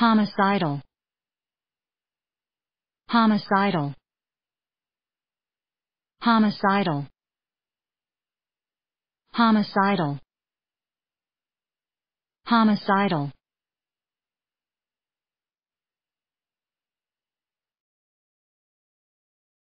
homicidal homicidal homicidal homicidal homicidal